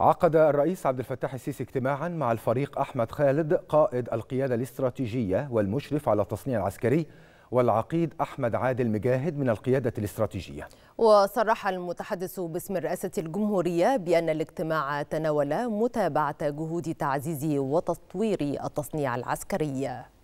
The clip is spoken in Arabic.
عقد الرئيس عبد الفتاح السيسي اجتماعا مع الفريق أحمد خالد قائد القيادة الاستراتيجية والمشرف على التصنيع العسكري والعقيد أحمد عادل مجاهد من القيادة الاستراتيجية وصرح المتحدث باسم رئاسة الجمهورية بأن الاجتماع تناول متابعة جهود تعزيز وتطوير التصنيع العسكري